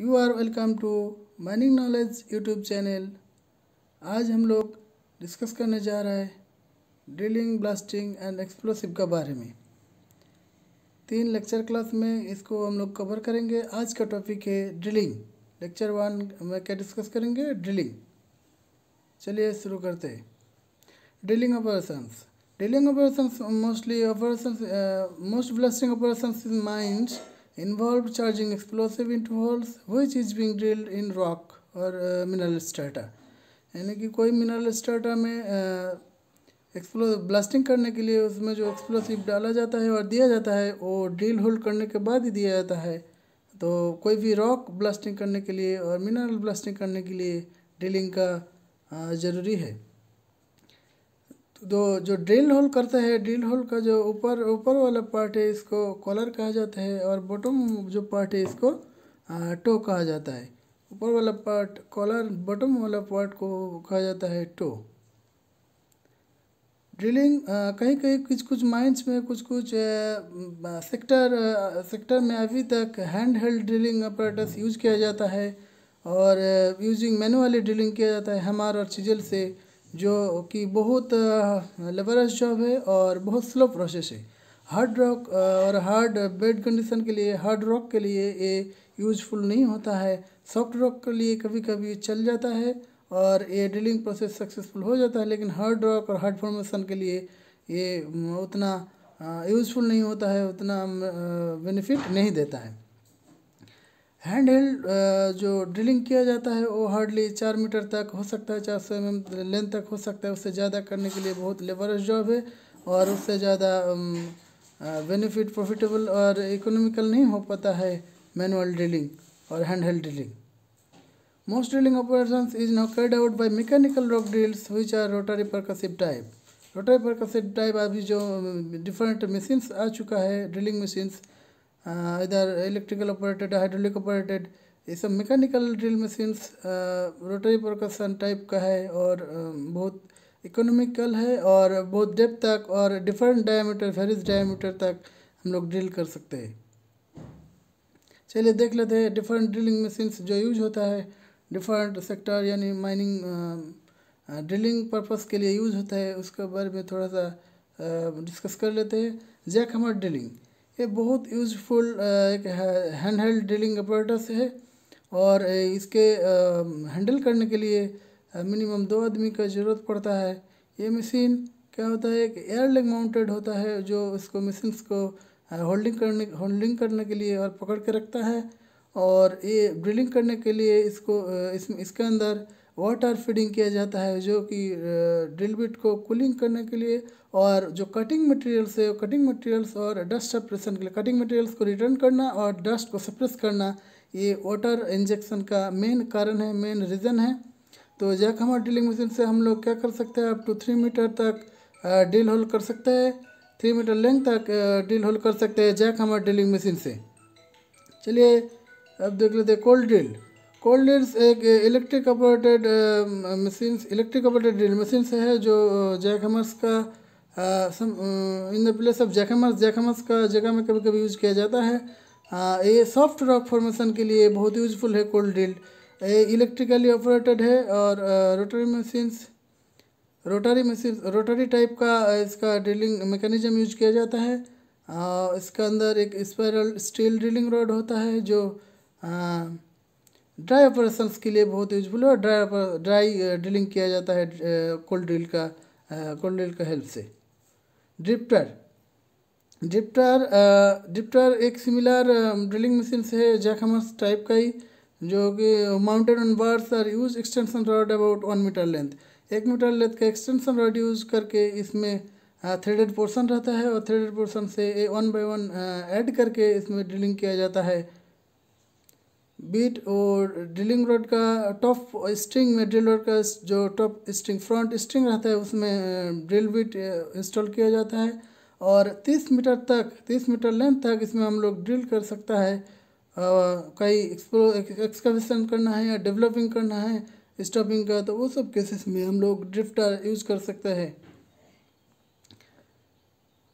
You are welcome to mining knowledge YouTube channel आज हम लोग डिस्कस करने जा रहे हैं ड्रिलिंग ब्लास्टिंग एंड एक्सप्लोसिव के बारे में तीन लेक्चर क्लास में इसको हम लोग कवर करेंगे आज का टॉपिक है ड्रिलिंग लेक्चर वन में क्या डिस्कस करेंगे ड्रिलिंग चलिए शुरू करते हैं drilling operations drilling operation mostly operation most blasting operation is mind involved charging explosive into holes which is being drilled in rock or uh, mineral strata यानी कि कोई मिनरल स्टाटा में एक्सप्लो uh, ब्लास्टिंग करने के लिए उसमें जो एक्सप्लोसिव डाला जाता है और दिया जाता है वो ड्रिल होल करने के बाद ही दिया जाता है तो कोई भी रॉक ब्लास्टिंग करने के लिए और मिनरल ब्लास्टिंग करने के लिए ड्रिलिंग का uh, ज़रूरी है तो जो ड्रिल होल करते हैं ड्रिल होल का जो ऊपर ऊपर वाला पार्ट है इसको कॉलर कहा जाता है और बॉटम जो पार्ट है इसको टो कहा जाता है ऊपर वाला पार्ट कॉलर बॉटम वाला पार्ट को कहा जाता है टो ड्रिलिंग कहीं कहीं कुछ कुछ माइंस में कुछ कुछ सेक्टर सेक्टर में अभी तक hand held drilling apparatus use किया जाता है और यूजिंग मैनुअली ड्रिलिंग किया जाता है हमार और चिजल से जो कि बहुत लेबरस जॉब है और बहुत स्लो प्रोसेस है हार्ड रॉक और हार्ड बेड कंडीशन के लिए हार्ड रॉक के लिए ये यूजफुल नहीं होता है सॉफ्ट रॉक के लिए कभी कभी चल जाता है और ये ड्रिलिंग प्रोसेस सक्सेसफुल हो जाता है लेकिन हार्ड रॉक और हार्ड फॉर्मेशन के लिए ये उतना यूज़फुल नहीं होता है उतना बेनिफिट नहीं देता है हैंड हेल्ड जो ड्रिलिंग किया जाता है वो हार्डली चार मीटर तक हो सकता है चार सौ एम लेंथ तक हो सकता है उससे ज़्यादा करने के लिए बहुत लेबरस जॉब है और उससे ज़्यादा बेनिफिट प्रॉफिटेबल और इकोनॉमिकल नहीं हो पाता है मैनुअल ड्रिलिंग और hand held drilling most drilling operation is now carried out by mechanical rock drills which are rotary percussive type rotary percussive type अभी जो डिफरेंट मशीन्स आ चुका है ड्रिलिंग मशीन्स इधर इलेक्ट्रिकल or हाइड्रोलिक ऑपरेटेड ये सब mechanical drill machines rotary percussion type का है और um, बहुत इकोनॉमिकल है और बहुत डेप तक और डिफरेंट डायमीटर फेरिस डायमीटर तक हम लोग ड्रिल कर सकते हैं चलिए देख लेते हैं डिफरेंट ड्रिलिंग मशीन्स जो यूज होता है डिफरेंट सेक्टर यानी माइनिंग ड्रिलिंग पर्पस के लिए यूज होता है उसके बारे में थोड़ा सा डिस्कस uh, कर लेते हैं जैक हमर ड्रिलिंग ये बहुत यूज़फुल एक हैंड हेल्ड ड्रिलिंग अपरेटस है और इसके हैंडल करने के लिए मिनिमम दो आदमी का ज़रूरत पड़ता है ये मशीन क्या होता है एक एयरलेग माउंटेड होता है जो इसको मशीन को होल्डिंग करने होल्डिंग करने के लिए और पकड़ के रखता है और ये ड्रिलिंग करने के लिए इसको इस इसके अंदर वाटर फीडिंग किया जाता है जो कि ड्रिल बिट को कूलिंग करने के लिए और जो कटिंग मटेरियल्स है कटिंग मटेरियल्स और डस्ट सप्रेशन के लिए कटिंग मटेरियल्स को रिटर्न करना और डस्ट को सप्रेस करना ये वाटर इंजेक्शन का मेन कारण है मेन रीज़न है तो जैक हमारे ड्रिलिंग मशीन से हम लोग क्या कर सकते हैं अप टू थ्री मीटर तक ड्रिल होल कर सकते हैं थ्री मीटर लेंथ तक ड्रिल होल कर सकते हैं जैक हमार ड्रिलिंग मशीन से चलिए अब देख लेते कोल्ड ड्रिल कोल्ड ड्रिल्स एक electric operated machine electric operated drill machine से है जो जैकहमर्स uh, का in the place of jackhammers jackhammers का जगह में कभी कभी यूज किया जाता है uh, ये सॉफ्ट रॉक फॉर्मेशन के लिए बहुत यूजफुल है कोल्ड ड्रिल ये इलेक्ट्रिकली ऑपरेटेड है और rotary machines rotary machine rotary type का uh, इसका ड्रिलिंग मैकेनिज्म यूज किया जाता है इसका अंदर एक स्पायरल स्टील ड्रिलिंग रॉड होता है जो ड्राई ऑपरेशंस के लिए बहुत यूजफुल है और ड्राई ड्राई ड्रिलिंग किया जाता है कोल्ड ड्रिल का कोल्ड ड्रिल का हेल्प से ड्रिप्टर ड्रिप्टर ड्रिप्टर एक सिमिलर ड्रिलिंग मशीन से है जैकहमर्स टाइप का ही जो कि mounted on bars are use extension rod about one metre length एक मीटर लेंथ का एक्सटेंशन रॉड यूज करके इसमें थ्रेडेड पोर्सन रहता है और थ्रेडेड पोर्सन से वन बाई वन ऐड करके इसमें ड्रिलिंग किया जाता है बीट और ड्रिलिंग रोड का टॉप स्ट्रिंग में ड्रिल रोड का जो टॉप स्ट्रिंग फ्रंट स्ट्रिंग रहता है उसमें ड्रिल बीट इंस्टॉल किया जाता है और 30 मीटर तक 30 मीटर लेंथ तक इसमें हम लोग ड्रिल कर सकता है कई एक्सकवेशन करना है या डेवलपिंग करना है स्टॉपिंग का तो वो सब केसेस में हम लोग ड्रिफ्टर यूज़ कर सकते हैं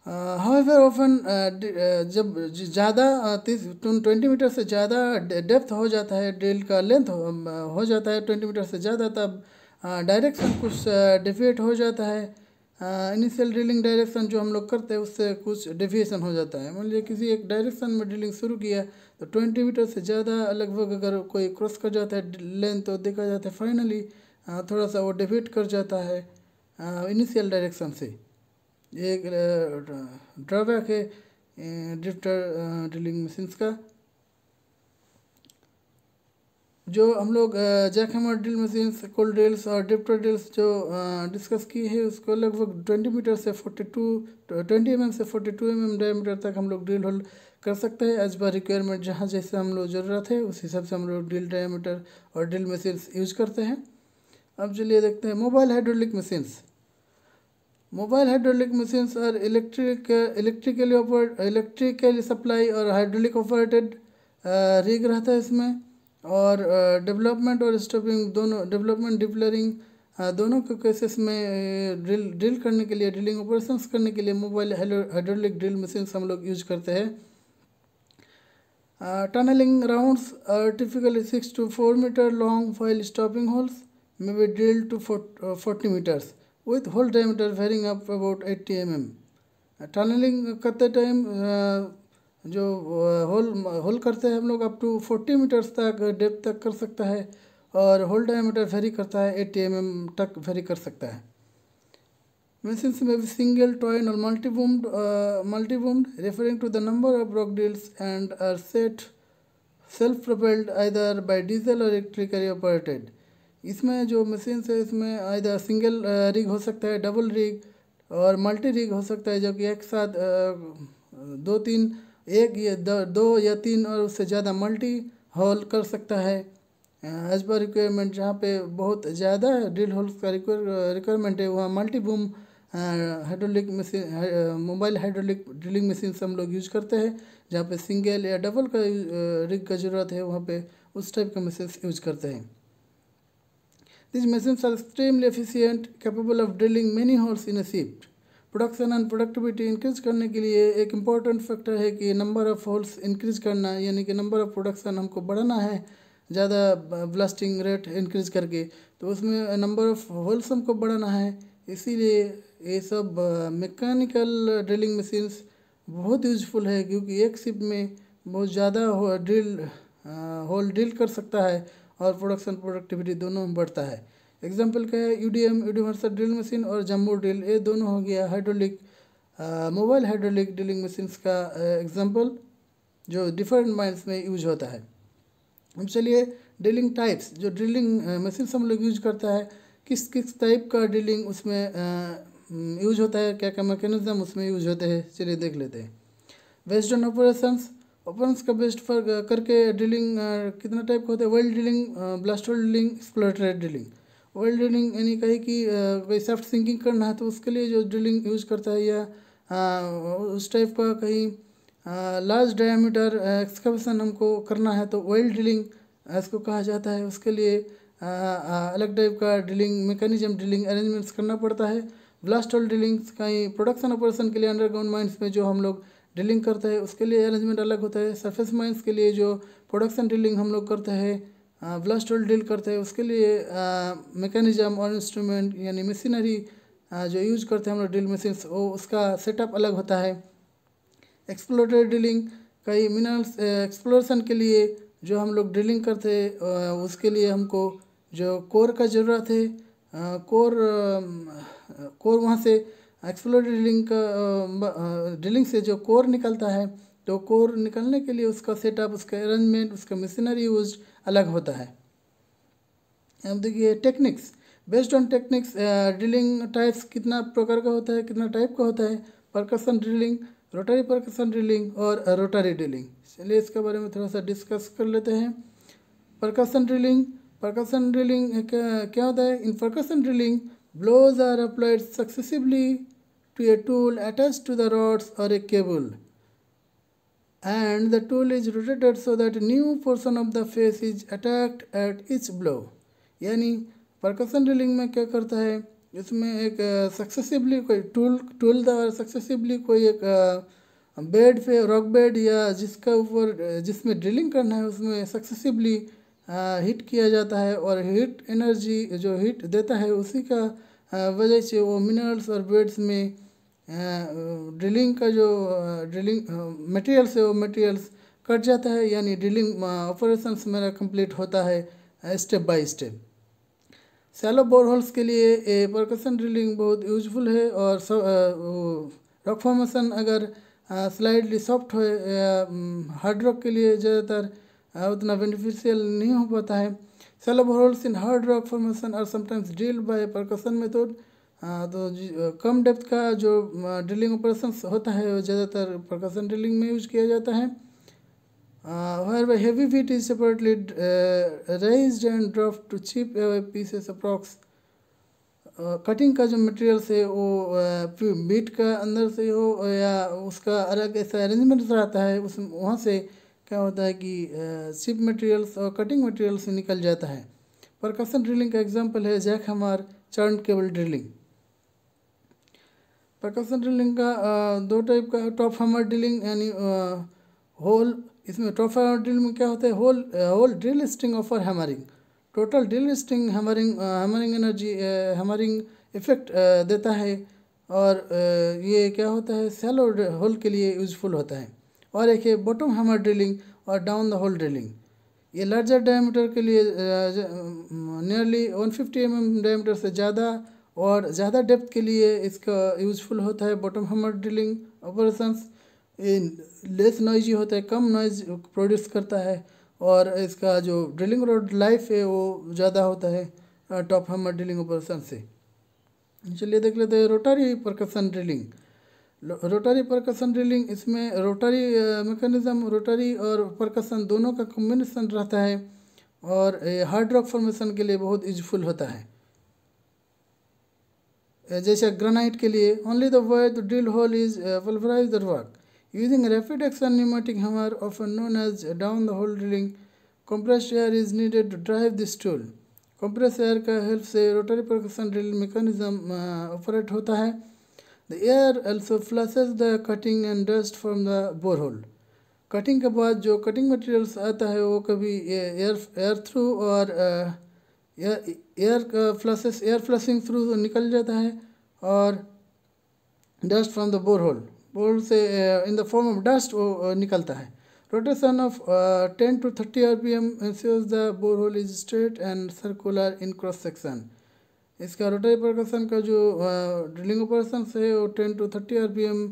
however uh, often uh, uh, जब ज़्यादा तीस ट्वेंटी मीटर से ज़्यादा डेप्थ हो जाता है ड्रिल का लेंथ हो, um, हो जाता है ट्वेंटी मीटर से ज़्यादा तब डायरेक्शन कुछ डिफिएट हो जाता है इनिशियल ड्रिलिंग डायरेक्शन जो हम लोग करते हैं उससे कुछ डिफिएशन हो जाता है मान लीजिए किसी एक डायरेक्शन में ड्रिलिंग शुरू किया तो ट्वेंटी मीटर से ज़्यादा लगभग अगर कोई क्रॉस कर जाता है लेंथ तो देखा जाता है फाइनली थोड़ा सा वो डिफिएट कर जाता है इनिशियल डायरेक्शन से एक ड्रॉबैक है डिजिटल ड्रिलिंग मशीन्स का जो हम लोग jack hammer drill machines cold drills और डिप्टर ड्रिल्स जो डिस्कस की है उसको लगभग ट्वेंटी मीटर से फोर्टी टू ट्वेंटी एम से forty two M M diameter तक हम लोग ड्रिल होल कर सकते हैं एज पर रिक्वायरमेंट जहाँ जैसे हम लोग ज़रूरत है उस हिसाब से हम लोग ड्रिल डायमीटर और ड्रिल मशीन्स यूज करते हैं अब चलिए देखते हैं mobile hydraulic machines mobile hydraulic machines are electric electrically operate electrically supply और हाइड्रोलिक ऑपरेटेड रिग रहता है इसमें और डेवलपमेंट uh, और स्टॉपिंग दोनों डेवलपमेंट डिप्लरिंग दोनों के केसेस में ड्रिल ड्रिल करने के लिए ड्रिलिंग ऑपरेशंस करने के लिए मोबाइल हाइड्रोलिक ड्रिल मशीन्स हम लोग यूज करते हैं tunnelling rounds are typically six to four metre long while stoping holes may be drill to forty metres with whole diameter varying up about 80 mm. Tunnelling करते time जो hole hole करते हैं हम लोग अप टू 40 मीटर्स तक depth तक कर सकता है और होल डायमीटर वेरी करता है 80 एम mm तक वेरी कर सकता है machines may be single twin or multi-boomed uh, multi-boomed referring to the number of brogdils and are set self-propelled either by diesel or electrically operated इसमें जो machine है इसमें आधा सिंगल रिग हो सकता है डबल रिग और मल्टी रिग हो सकता है जबकि एक साथ uh, दो तीन एक या दो या तीन और उससे ज़्यादा मल्टी हॉल कर सकता है एज पर रिक्वायरमेंट जहाँ पे बहुत ज़्यादा ड्रिल होल का रिक्वायरमेंट uh, है वहाँ multi boom hydraulic machine mobile hydraulic drilling machine से हम लोग यूज करते हैं जहाँ पे सिंगल या डबल का रिग uh, का ज़रूरत है वहाँ पे उस टाइप का मशीन यूज करते हैं These machines are extremely efficient, capable of drilling many holes in a shift. Production and productivity increase करने के लिए एक इम्पॉर्टेंट फैक्टर है कि नंबर ऑफ़ होल्स इंक्रीज करना यानी कि नंबर ऑफ़ प्रोडक्शन हमको बढ़ाना है ज़्यादा ब्लास्टिंग रेट इंक्रीज करके तो उसमें नंबर ऑफ़ होल्स हमको बढ़ाना है इसीलिए ये सब मैकेनिकल ड्रिलिंग मशीन्स बहुत यूजफुल है क्योंकि एक शिप में बहुत ज़्यादा ड्रिल होल ड्रिल कर सकता है और प्रोडक्शन प्रोडक्टिविटी दोनों बढ़ता है एग्जाम्पल क्या है यूडीएम यूनिवर्सल ड्रिल मशीन और जम्बो ड्रिल ये दोनों हो गया hydraulic mobile hydraulic drilling machine का एग्जाम्पल जो डिफरेंट माइंस में यूज होता है अब चलिए ड्रिलिंग टाइप्स जो ड्रिलिंग मशीन हम लोग यूज करता है किस किस टाइप का ड्रिलिंग उसमें यूज होता है क्या क्या मैकेनिज्म उसमें यूज होते हैं चलिए देख लेते हैं वेस्टर्न ऑपरेशंस अपन्स का बेस्ट पर करके ड्रिलिंग कितना टाइप का होता है well drilling blast well drilling exploratory drilling well drilling यानी कहीं कि कोई सॉफ्ट सिंकिंग करना है तो उसके लिए जो ड्रिलिंग यूज करता है या उस टाइप का कहीं लार्ज डायमीटर एक्सकवेशन हमको करना है तो वेल्ड ड्रिलिंग इसको कहा जाता है उसके लिए अलग टाइप का ड्रिलिंग मेकानिज्म ड्रिलिंग अरेंजमेंट्स करना पड़ता है ब्लास्ट होल ड्रिलिंग्स कहीं प्रोडक्शन ऑपरेशन के लिए अंडरग्राउंड माइंस में जो हम लोग ड्रिलिंग करता है उसके लिए अरेंजमेंट अलग होता है सरफेस माइंस के लिए जो प्रोडक्शन ड्रिलिंग हम लोग करते हैं ब्लास्ट होल ड्रिल करते हैं उसके लिए मैकेनिज्म और इंस्ट्रूमेंट यानी मशीनरी जो यूज करते हैं हम लोग ड्रिल मशीन वो उसका सेटअप अलग होता है एक्सप्लोरेटरी ड्रिलिंग कई मिनरल्स एक्सप्लोरेशन के लिए जो हम लोग ड्रिलिंग करते हैं उसके लिए हमको जो कोर का ज़रूरत है कोर कोर वहाँ से एक्सप्लोरेटरी ड्रिलिंग का ड्रिलिंग से जो कोर निकलता है तो कोर निकलने के लिए उसका सेटअप उसका अरेंजमेंट उसका मशीनरी यूज अलग होता है अब देखिए techniques based on techniques drilling types कितना प्रकार का होता है कितना टाइप का होता है percussion drilling rotary percussion drilling और रोटरी ड्रिलिंग चलिए इसके बारे में थोड़ा सा डिस्कस कर लेते हैं परकसन ड्रिलिंग परकसन ड्रिलिंग क्या होता है in percussion drilling blows are applied successively to a tool attached to the rods or a cable and the tool is rotated so that new portion of the face is attacked at each blow यानी परकसन drilling में क्या करता है इसमें एक successively कोई tool tool द्वारा successively कोई एक बेड पे रॉक बेड या जिसका ऊपर जिसमें ड्रिलिंग करना है उसमें सक्सेसिवली हिट किया जाता है और हिट एनर्जी जो हिट देता है उसी का वजह से वो मिनरल्स और बेड्स में ड्रिलिंग का जो ड्रिलिंग मटेरियल है वो मटेरियल्स कट जाता है यानी ड्रिलिंग ऑपरेशंस मेरा कंप्लीट होता है step by step shallow boreholes के लिए ए परकसन ड्रिलिंग बहुत यूजफुल है और रॉक फॉर्मेशन अगर स्लाइडली सॉफ्ट हो हार्ड रॉक के लिए ज़्यादातर उतना बेनिफिशियल नहीं हो पाता है shallow boreholes in hard rock formation are sometimes drill by percussion method हाँ, तो कम डेप्थ का जो ड्रिलिंग ऑपरेशन होता है वो ज़्यादातर प्रकाशन ड्रिलिंग में यूज किया जाता है where a heavy weight is separately uh, raised chip pieces approx cutting का जो मटेरियल्स है वो बीट का अंदर से हो या उसका अलग ऐसा अरेंजमेंट रहता है उस वहाँ से क्या होता है कि चिप मटेरियल्स और कटिंग मटेरियल्स निकल जाता है परकसन ड्रिलिंग का एग्जांपल है jack hammer churn cable drilling circle centre link का दो टाइप का टॉप हमर ड्रिलिंग यानी होल इसमें टॉप हमर ड्रिल में क्या होता है hole hole drill string offer hammering total drill string hammering hammering energy hammering effect देता है और ये क्या होता है सेलो होल के लिए यूजफुल होता है और एक है बॉटम हैमर ड्रिलिंग और डाउन द होल ड्रिलिंग ये लार्जर डायमीटर के लिए नियरली 150 एम mm डायमीटर से ज़्यादा और ज़्यादा डेप्थ के लिए इसका यूजफुल होता है बॉटम हमर ड्रिलिंग ऑपरेशंस लेस नॉइजी होता है कम नॉइज प्रोड्यूस करता है और इसका जो ड्रिलिंग रोड लाइफ है वो ज़्यादा होता है टॉप हमर ड्रिलिंग ऑपरेशन से चलिए देख लेते हैं rotary percussion drilling rotary percussion drilling इसमें रोटरी मेकनिज़म रोटरी और प्रकसन दोनों का कॉम्बिनेशन रहता है और हार्ड रॉक फॉर्मेशन के लिए बहुत यूजफुल होता है Uh, जैसे ग्रेनाइट के लिए only the way the drill hole is pulverise the work using rapid action pneumatic hammer often known as down the hole drilling compressed air is needed to drive this tool compress air का help से rotary production drill mechanism operate होता है the air also flushes the cutting and dust from the bore hole cutting के बाद जो cutting materials आता है वो कभी एयर एयर थ्रू और uh, air air flushes air flushing through निकल जाता है और dust from the bore hole bore से in the form of dust वो uh, निकलता है rotation of ten to thirty R P M sees the bore hole is straight and circular in cross section इसका rotary percussion का जो drilling uh, operation है वो ten to thirty R P M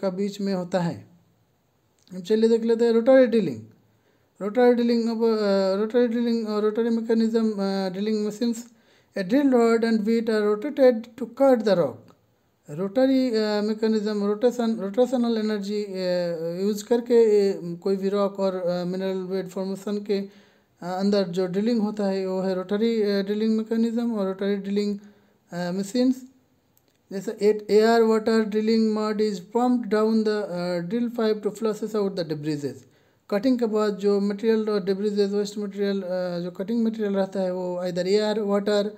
का बीच में होता है चलिए देख लेते हैं rotary drilling rotary drilling uh, rotary drilling uh, rotary mechanism uh, drilling machines a drill rod and bit are rotated to cut the rock rotary mechanism rotation rotational energy use करके uh, कोई भी rock और mineral bed formation के uh, अंदर जो drilling होता है वो है रोटरी ड्रिलिंग मेकनिज़म और रोटरी ड्रिलिंग मशीन्स जैसे at air water drilling mud is pump down the drill pipe to flushes out the debrises cutting के बाद जो मटेरियल और डिब्रिजेज वेस्ट मटेरियल जो कटिंग मटेरियल रहता है वो इधर एयर वाटर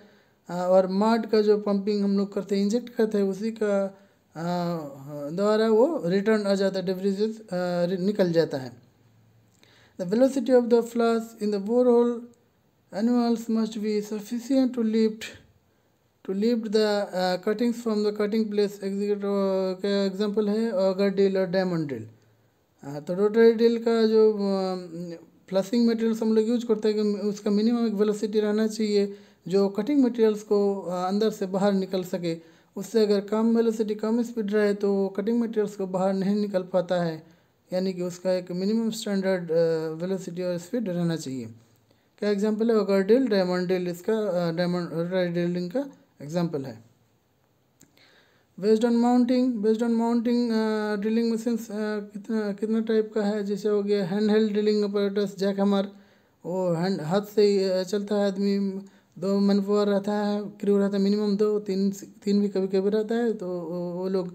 और मार्ड का जो पंपिंग हम लोग करते हैं इंजेक्ट करते हैं उसी का uh, द्वारा वो रिटर्न आ जाता है डिब्रिजेज uh, निकल जाता है the velocity of the flush in the bore hole must be sufficient to lift to to the cuttings from the cutting place executive का एग्जाम्पल है auger डील और डायमंड ड्रिल हाँ तो रोटरी ड्रिल का जो फ्लसिंग मटेरियल्स हम लोग use करते हैं कि उसका मिनिमम एक वेलोसिटी रहना चाहिए जो कटिंग मटेरियल्स को अंदर से बाहर निकल सके उससे अगर कम वेलोसिटी कम स्पीड रहे तो कटिंग मटेरियल्स को बाहर नहीं निकल पाता है यानी कि उसका एक मिनिमम स्टैंडर्ड वेलोसिटी और स्पीड रहना चाहिए क्या एग्जांपल है अगर ड्रिल डायमंड ड्रिल इसका डायमंड ड्रिलिंग का एग्जांपल है based on mounting based on mounting drilling machine कितना कितना टाइप का है जैसे हो गया hand held drilling operators jack hammer वो हैंड हाथ से ही चलता है आदमी दो मन रहता है क्रू रहता है मिनिमम दो तीन तीन भी कभी कभी रहता है तो वो लोग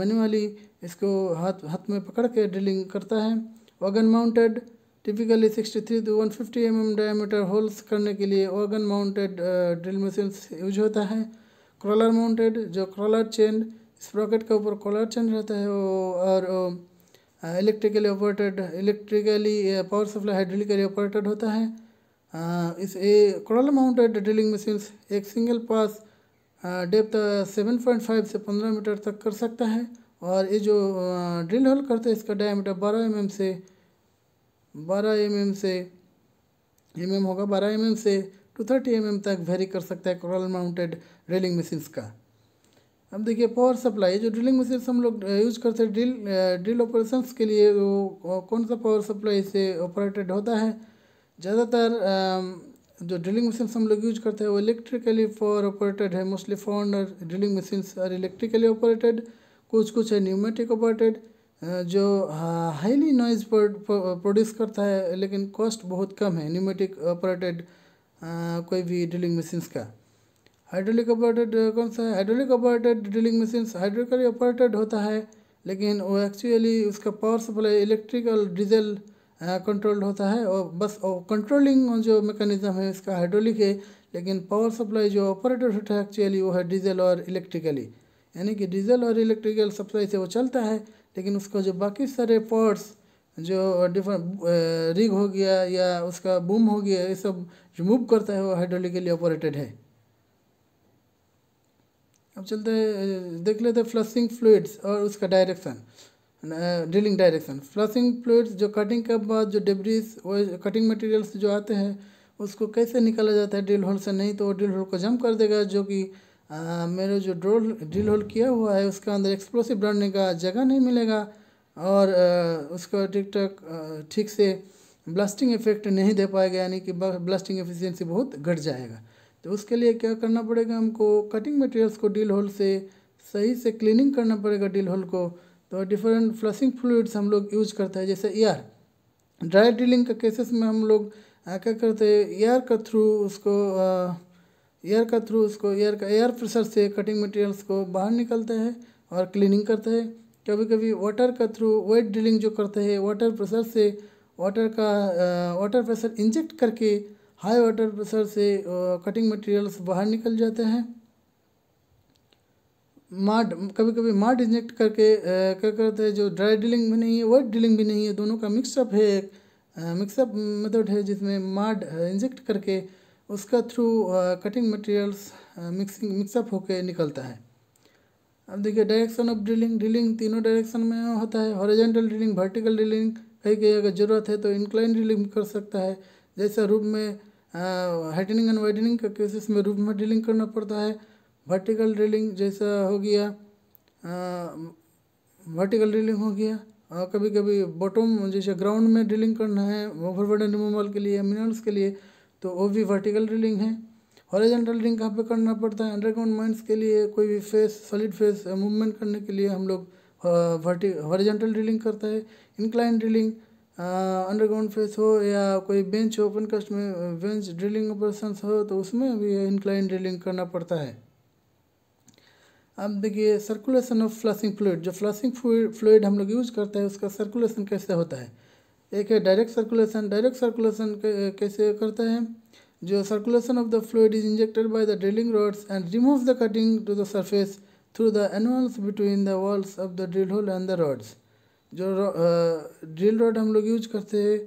मैनुअली इसको हाथ हाथ में पकड़ के ड्रिलिंग करता है wagon mounted typically sixty three two one fifty m M diameter holes करने के लिए wagon mounted drill machine use होता है कॉलर माउंटेड जो कॉलर चेन स्प्रॉकेट के ऊपर कॉलर चेन रहता है वो और electrically operated electrically power supply hydraulically operated होता है इस a crawler mounted drilling machine एक single pass depth seven point five से पंद्रह मीटर तक कर सकता है और ये जो ड्रिल होल करते हैं इसका डायमीटर बारह एम mm एम से बारह एम mm एम से एम mm एम होगा बारह एम एम से टू थर्टी एम तक वेरी कर सकता है क्रॉल माउंटेड ड्रिलिंग मशीन्स का अब देखिए पावर सप्लाई जो ड्रिलिंग मशीन हम लोग यूज करते हैं ड्रिल ड्रिल ऑपरेशंस के लिए वो कौन सा पावर सप्लाई से ऑपरेटेड होता है ज़्यादातर जो ड्रिलिंग मशीन हम लोग यूज करते हैं वो इलेक्ट्रिकली पावर ऑपरेटेड है मोस्टली फोन और drilling machine are electrically operated कुछ कुछ है न्यूमेटिक ऑपरेटेड जो हाईली नॉइज प्रोड्यूस करता है लेकिन कॉस्ट बहुत कम है न्यूमेटिक ऑपरेटेड कोई भी ड्रिलिंग मशीन्स का हाइड्रोलिक ऑपरेटेड uh, कौन सा है hydraulic operated drilling machines hydraulically operated होता है लेकिन वो एक्चुअली उसका power supply electrical diesel controlled होता है और बस और कंट्रोलिंग जो मेकानिज़म है इसका हाइड्रोलिक है लेकिन पावर सप्लाई जो ऑपरेटेड होता है एक्चुअली वो है डीजल और इलेक्ट्रिकली यानी कि डीजल और इलेक्ट्रिकल सप्लाई से वो चलता है लेकिन उसका जो बाकी सारे पार्ट्स जो डिफरेंट रिग हो गया या उसका बूम हो गया ये सब जो मूव करता है वो हाइड्रोलिकली ऑपरेटेड है अब चलते देख लेते फ्लसिंग फ्लूड्स और उसका direction drilling direction flushing fluids जो कटिंग के बाद जो डेब्रीज वो कटिंग मटेरियल्स जो आते हैं उसको कैसे निकाला जाता है ड्रिल होल से नहीं तो वो ड्रिल होल को जम कर देगा जो कि मेरे जो ड्रोल ड्रिल होल किया हुआ है उसका अंदर एक्सप्लोसिव डालने का जगह नहीं मिलेगा और उसका ठीक ठाक ठीक से ब्लास्टिंग इफेक्ट नहीं दे पाएगा यानी कि ब्लास्टिंग एफिशिएंसी बहुत घट जाएगा तो उसके लिए क्या करना पड़ेगा हमको कटिंग मटेरियल्स को डील होल से सही से क्लीनिंग करना पड़ेगा डील होल को तो डिफरेंट फ्लशिंग फ्लूड्स हम लोग यूज करते हैं जैसे एयर ड्राई ड्रिलिंग के केसेस में हम लोग क्या करते हैं एयर का थ्रू उसको एयर का थ्रू उसको एयर का एयर प्रेशर से कटिंग मटेरियल्स को बाहर निकलते हैं और क्लीनिंग करते हैं कभी कभी वाटर का थ्रू वेट ड्रिलिंग जो करते हैं वाटर प्रेशर से वाटर का वाटर प्रेशर इंजेक्ट करके हाई वाटर प्रेशर से कटिंग मटेरियल्स बाहर निकल जाते हैं माड कभी कभी माड इंजेक्ट करके क्या करते हैं जो ड्राई ड्रिलिंग भी नहीं है वेट ड्रिलिंग भी नहीं है दोनों का मिक्सअप है एक मिक्सअप मेथड है जिसमें माड इंजेक्ट करके उसका through cutting materials mixing mix up होकर निकलता है अब देखिए डायरेक्शन ऑफ ड्रिलिंग ड्रिलिंग तीनों डायरेक्शन में होता है हॉरिजेंटल ड्रिलिंग वर्टिकल ड्रिलिंग कहीं कहीं अगर ज़रूरत है तो इंक्लाइन ड्रिलिंग कर सकता है जैसा रूप में हाइटनिंग एंड वाइडनिंग का केसेस में रूप में ड्रिलिंग करना पड़ता है वर्टिकल ड्रिलिंग जैसा हो गया वर्टिकल ड्रिलिंग हो गया और कभी कभी बॉटम जैसे ग्राउंड में ड्रिलिंग करना है ओवरवर्डन रिमूवल के लिए मिनरल्स के लिए तो वो भी वर्टिकल ड्रिलिंग है हॉरिजेंटल ड्रिंक कहाँ पे करना पड़ता है अंडरग्राउंड माइंस के लिए कोई भी फेस सॉलिड फेस मूवमेंट करने के लिए हम लोग वर्टि हॉरिजेंटल ड्रिलिंग करता है इंक्लाइन ड्रिलिंग अंडरग्राउंड फेस हो या कोई बेंच हो ओपन कस्ट में बेंच ड्रिलिंग ऑपरेशन हो तो उसमें भी इंक्लाइन ड्रिलिंग करना पड़ता है अब देखिए सर्कुलेशन ऑफ फ्लशिंग फ्लूड जो फ्लशिंग फ्लूड हम लोग यूज करते हैं उसका सर्कुलेशन कैसे होता है एक है डायरेक्ट सर्कुलेशन डायरेक्ट सर्कुलेशन कैसे करते हैं जो circulation of the fluid is injected by the drilling rods and remove the cutting to the surface through the annulus between the walls of the drill hole and the rods जो drill rod हम लोग use करते हैं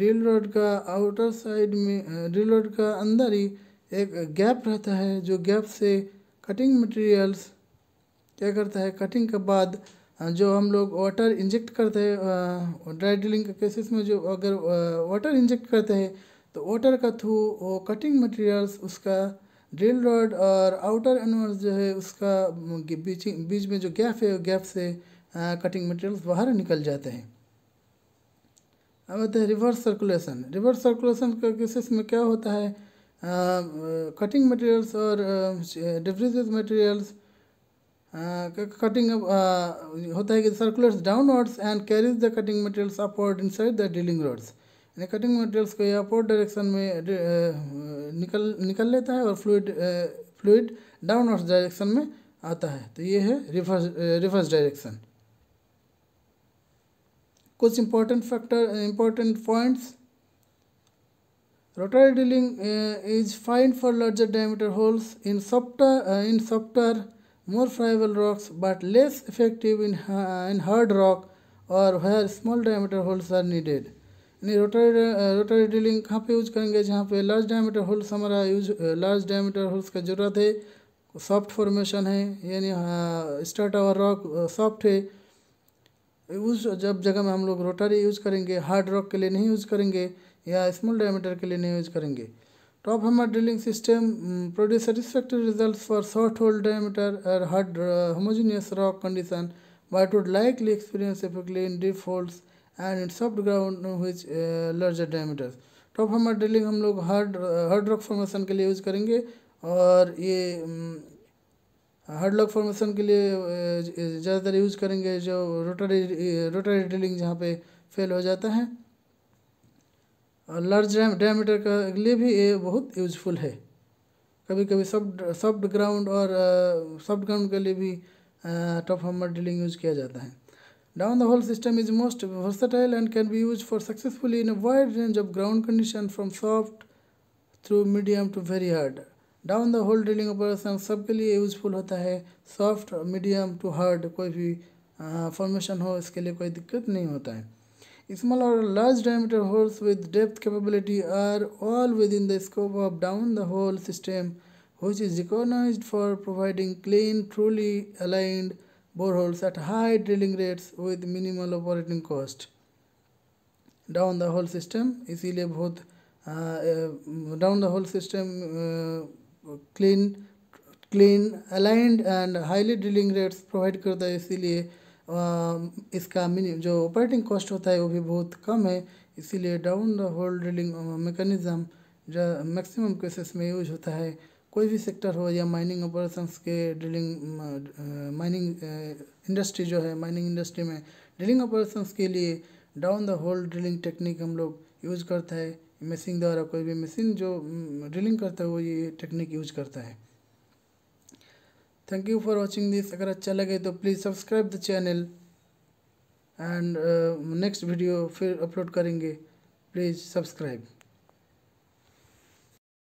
drill rod का outer side में drill rod का अंदर ही एक गैप रहता है जो गैप से कटिंग मटेरियल्स क्या करता है कटिंग के बाद जो हम लोग वाटर इंजेक्ट करते हैं ड्राई ड्रिलिंग के केसेस में जो अगर वाटर इंजेक्ट करते हैं तो वोटर का थ्रू वो कटिंग मटेरियल्स उसका ड्रिल रॉड और आउटर एनवर्स जो है उसका बीच बीच में जो गैप है गैप से कटिंग मटेरियल्स बाहर निकल जाते हैं अब आता है रिवर्स सर्कुलेशन रिवर्स सर्कुलेशन के केसेस में क्या होता है कटिंग मटेरियल्स और डिफ्रिज मटेरियल्स कटिंग होता है कि circulates downwards and carries the cutting materials upward inside the drilling rods यानी कटिंग मटेरियल्स को अपवर्ड डायरेक्शन में uh, uh, निकल निकल लेता है और फ्लूड फ्लूड डाउनवर्ड डायरेक्शन में आता है तो ये है रिवर्स रिवर्स डायरेक्शन कुछ important factor important points rotary drilling is fine for larger diameter holes in softer in softer more friable rocks but less effective in in hard rock और where small diameter holes are needed यानी rotary rotary drilling कहाँ पे use करेंगे जहाँ पे large diameter holes हमारा use large diameter holes का ज़रूरत है सॉफ्ट फॉर्मेशन है यानी स्टार्ट आवर रॉक सॉफ्ट है उस जब जगह में हम लोग रोटरी यूज करेंगे हार्ड रॉक के लिए नहीं यूज करेंगे या स्मॉल डायमीटर के लिए नहीं यूज करेंगे top hammer drilling system produce satisfactory result for short hole diameter और hard homogeneous rock condition but would likely experience effectively in deep and in soft ground which larger diameters top hammer drilling हम लोग hard hard rock formation के लिए use करेंगे और ये hard lock formation के लिए uh, ज़्यादातर यूज़ करेंगे जो रोटरी रोटरी ड्रिलिंग जहाँ पे फेल हो जाता है और लार्ज डायमीटर का लिए भी ये बहुत यूजफुल है कभी कभी सॉफ्ट सॉफ्ट ग्राउंड और सॉफ्ट uh, ग्राउंड के लिए भी टॉप हमर ड्रिलिंग यूज़ किया जाता है Down the hole system is most versatile and can be used for successfully in a wide range of ground conditions from soft through medium to very hard. Down the hole drilling operation सबके लिए useful होता है soft medium to hard कोई भी formation हो इसके लिए कोई दिक्कत नहीं होता है. Small or large diameter holes with depth capability are all within the scope of down the hole system, which is recognized for providing clean, truly aligned boreholes at high drilling rates with minimal operating cost. Down the whole system इसीलिए बहुत down the hole system clean clean aligned and highly drilling rates provide करता है इसीलिए uh, इसका minimum जो operating cost होता है वो भी बहुत कम है इसीलिए down the hole drilling mechanism maximum cases में यूज होता है कोई भी सेक्टर हो या माइनिंग ऑपरेशंस के ड्रिलिंग माइनिंग इंडस्ट्री जो है माइनिंग इंडस्ट्री में ड्रिलिंग ऑपरेशंस के लिए down the hole drilling technique हम लोग यूज करता है मशीन द्वारा कोई भी मशीन जो ड्रिलिंग करता है वो ये टेक्निक यूज करता है thank you for watching this अगर अच्छा लगे तो please subscribe the channel and next video फिर अपलोड करेंगे प्लीज़ सब्सक्राइब